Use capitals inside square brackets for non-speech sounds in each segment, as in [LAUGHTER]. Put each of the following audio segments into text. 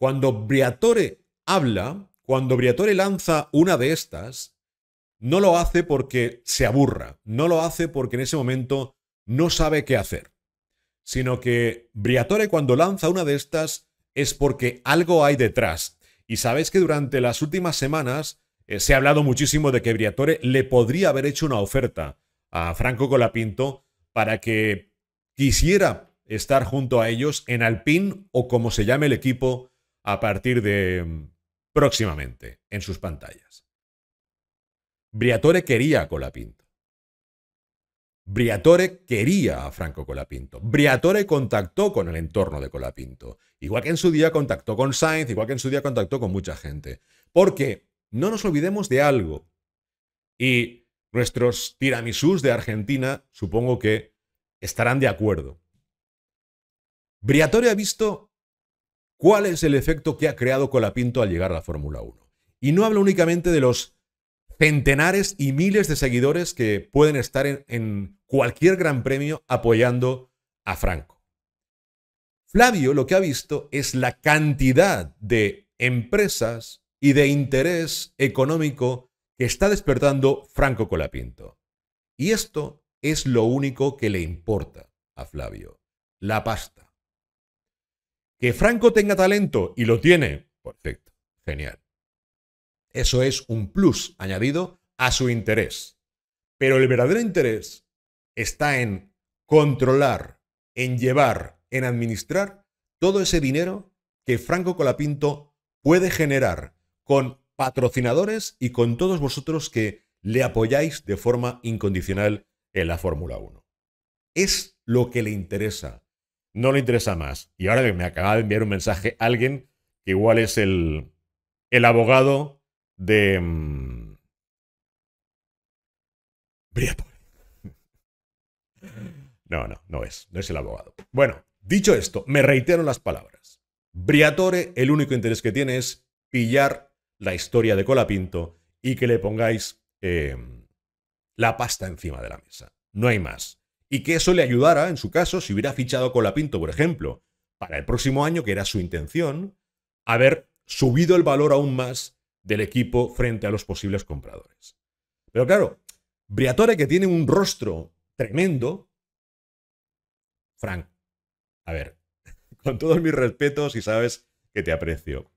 Cuando Briatore habla, cuando Briatore lanza una de estas, no lo hace porque se aburra, no lo hace porque en ese momento no sabe qué hacer, sino que Briatore cuando lanza una de estas es porque algo hay detrás. Y sabéis que durante las últimas semanas eh, se ha hablado muchísimo de que Briatore le podría haber hecho una oferta a Franco Colapinto para que quisiera estar junto a ellos en Alpine o como se llame el equipo a partir de mm, próximamente en sus pantallas. Briatore quería a Colapinto. Briatore quería a Franco Colapinto. Briatore contactó con el entorno de Colapinto. Igual que en su día contactó con Sainz, igual que en su día contactó con mucha gente. Porque no nos olvidemos de algo. Y nuestros tiramisús de Argentina supongo que estarán de acuerdo. Briatore ha visto cuál es el efecto que ha creado Colapinto al llegar a la Fórmula 1. Y no hablo únicamente de los centenares y miles de seguidores que pueden estar en, en cualquier gran premio apoyando a Franco. Flavio lo que ha visto es la cantidad de empresas y de interés económico que está despertando Franco Colapinto. Y esto es lo único que le importa a Flavio, la pasta. Que Franco tenga talento y lo tiene, perfecto, genial. Eso es un plus añadido a su interés. Pero el verdadero interés está en controlar, en llevar, en administrar todo ese dinero que Franco Colapinto puede generar con patrocinadores y con todos vosotros que le apoyáis de forma incondicional en la Fórmula 1. Es lo que le interesa no le interesa más. Y ahora que me acaba de enviar un mensaje alguien que igual es el, abogado de... Mm, Briatore. [LAUGHS] no, no, no es, no es el abogado. Bueno, dicho esto, me reitero las palabras. Briatore, el único interés que tiene es pillar la historia de Colapinto y que le pongáis eh, la pasta encima de la mesa. No hay más y que eso le ayudara, en su caso, si hubiera fichado con la Pinto, por ejemplo, para el próximo año, que era su intención, haber subido el valor aún más del equipo frente a los posibles compradores. Pero claro, Briatore, que tiene un rostro tremendo, Frank, a ver, [LAUGHS] con todos mis respetos y sabes que te aprecio,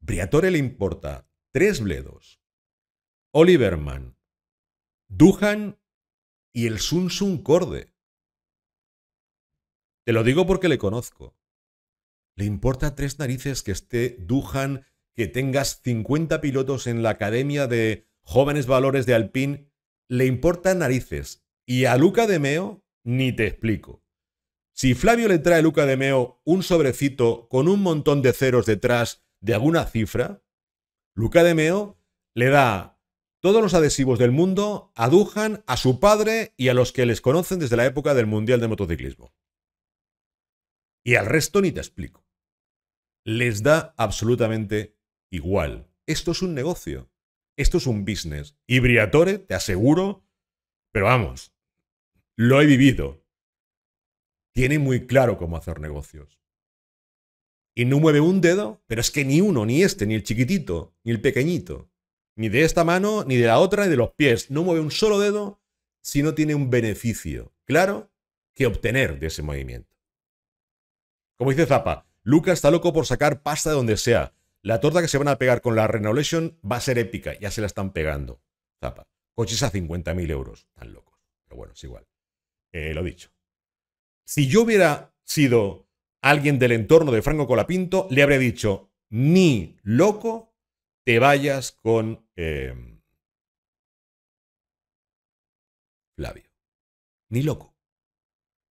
Briatore le importa tres bledos, Oliverman, Duhan y el Sun Sun Corde. Te lo digo porque le conozco. Le importa tres narices que esté Duhan, que tengas 50 pilotos en la Academia de Jóvenes Valores de Alpine. Le importa narices. Y a Luca de Meo ni te explico. Si Flavio le trae a Luca de Meo un sobrecito con un montón de ceros detrás de alguna cifra, Luca de Meo le da todos los adhesivos del mundo adujan a su padre y a los que les conocen desde la época del Mundial de Motociclismo. Y al resto ni te explico. Les da absolutamente igual. Esto es un negocio. Esto es un business. Y Briatore, te aseguro, pero vamos, lo he vivido. Tiene muy claro cómo hacer negocios. Y no mueve un dedo, pero es que ni uno, ni este, ni el chiquitito, ni el pequeñito. Ni de esta mano, ni de la otra, ni de los pies. No mueve un solo dedo si no tiene un beneficio claro que obtener de ese movimiento. Como dice Zapa, Lucas está loco por sacar pasta de donde sea. La torta que se van a pegar con la Renovation va a ser épica. Ya se la están pegando. Zapa. Coches a 50.000 euros. Están locos. Pero bueno, es igual. Eh, lo dicho. Si yo hubiera sido alguien del entorno de Franco Colapinto, le habría dicho, ni loco te vayas con em, Flavio. Ni loco.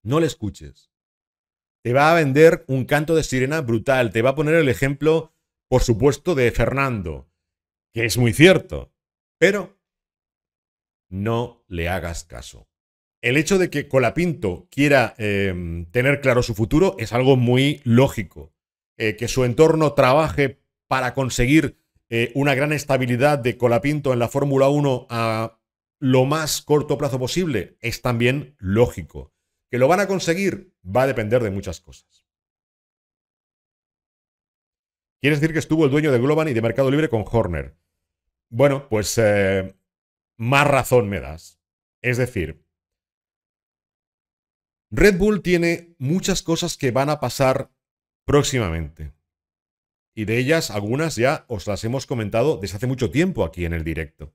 No le escuches. Te va a vender un canto de sirena brutal. Te va a poner el ejemplo, por supuesto, de Fernando, que es muy cierto. Pero no le hagas caso. El hecho de que Colapinto quiera em, tener claro su futuro es algo muy lógico. Eh, que su entorno trabaje para conseguir eh, una gran estabilidad de Colapinto en la Fórmula 1 a lo más corto plazo posible, es también lógico. ¿Que lo van a conseguir? Va a depender de muchas cosas. ¿Quieres decir que estuvo el dueño de Globan y de Mercado Libre con Horner? Bueno, pues eh, más razón me das. Es decir, Red Bull tiene muchas cosas que van a pasar próximamente y de ellas algunas ya os las hemos comentado desde hace mucho tiempo aquí en el directo,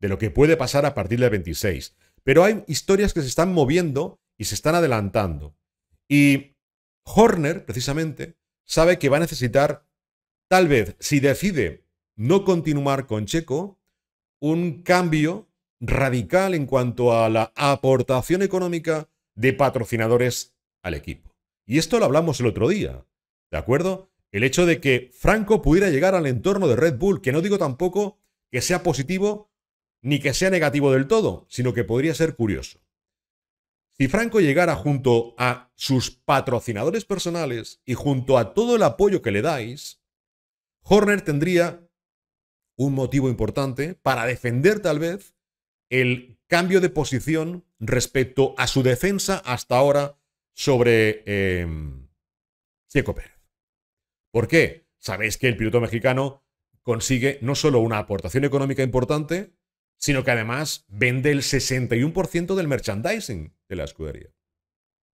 de lo que puede pasar a partir del 26. Pero hay historias que se están moviendo y se están adelantando. Y Horner, precisamente, sabe que va a necesitar, tal vez, si decide no continuar con Checo, un cambio radical en cuanto a la aportación económica de patrocinadores al equipo. Y esto lo hablamos el otro día, ¿de acuerdo? el hecho de que Franco pudiera llegar al entorno de Red Bull, que no digo tampoco que sea positivo ni que sea negativo del todo, sino que podría ser curioso. Si Franco llegara junto a sus patrocinadores personales y junto a todo el apoyo que le dais, Horner tendría un motivo importante para defender tal vez el cambio de posición respecto a su defensa hasta ahora sobre eh, ¿Por qué? Sabéis que el piloto mexicano consigue no solo una aportación económica importante, sino que además vende el 61% del merchandising de la escudería.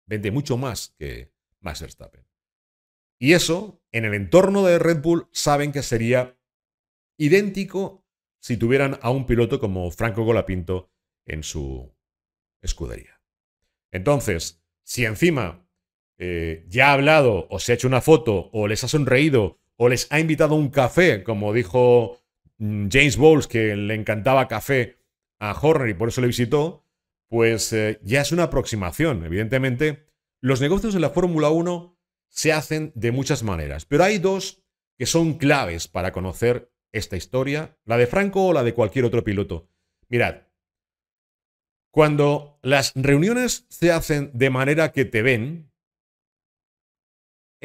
Vende mucho más que Max Verstappen. Y eso, en el entorno de Red Bull, saben que sería idéntico si tuvieran a un piloto como Franco Golapinto en su escudería. Entonces, si encima eh, ya ha hablado o se ha hecho una foto o les ha sonreído o les ha invitado un café, como dijo mm, James Bowles, que le encantaba café a Horner y por eso le visitó, pues eh, ya es una aproximación. Evidentemente, los negocios en la Fórmula 1 se hacen de muchas maneras, pero hay dos que son claves para conocer esta historia, la de Franco o la de cualquier otro piloto. Mirad, cuando las reuniones se hacen de manera que te ven,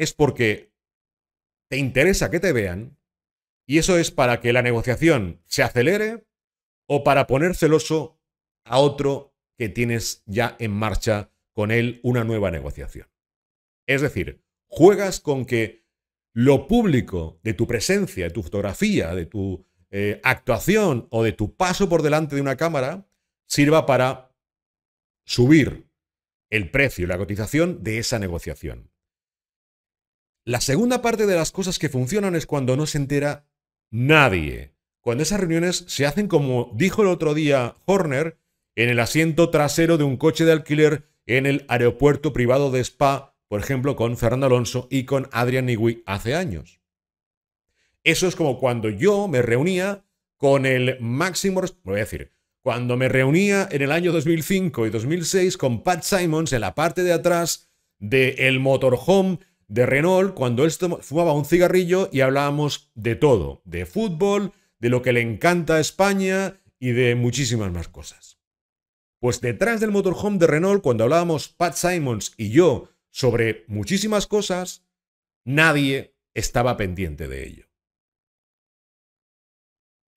es porque te interesa que te vean y eso es para que la negociación se acelere o para poner celoso a otro que tienes ya en marcha con él una nueva negociación. Es decir, juegas con que lo público de tu presencia, de tu fotografía, de tu eh, actuación o de tu paso por delante de una cámara sirva para subir el precio, la cotización de esa negociación. La segunda parte de las cosas que funcionan es cuando no se entera nadie. Cuando esas reuniones se hacen como dijo el otro día Horner, en el asiento trasero de un coche de alquiler en el aeropuerto privado de Spa, por ejemplo, con Fernando Alonso y con Adrian Newey hace años. Eso es como cuando yo me reunía con el máximo, voy a decir, cuando me reunía en el año 2005 y 2006 con Pat Simons en la parte de atrás del el motorhome de Renault cuando él fumaba un cigarrillo y hablábamos de todo, de fútbol, de lo que le encanta a España y de muchísimas más cosas. Pues detrás del motorhome de Renault, cuando hablábamos Pat Simons y yo sobre muchísimas cosas, nadie estaba pendiente de ello.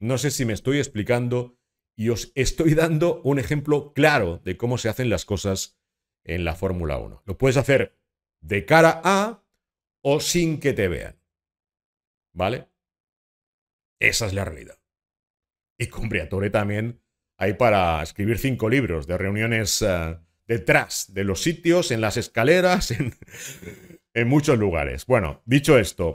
No sé si me estoy explicando y os estoy [LAUGHS] dando un ejemplo claro de cómo se hacen las cosas en la Fórmula 1. Lo puedes hacer de cara a o sin que te vean. ¿Vale? Esa es la realidad. Y con Briatore también hay para escribir cinco libros de reuniones eh, detrás de los sitios, en las escaleras, [LAUGHS] en muchos lugares. Bueno, dicho esto,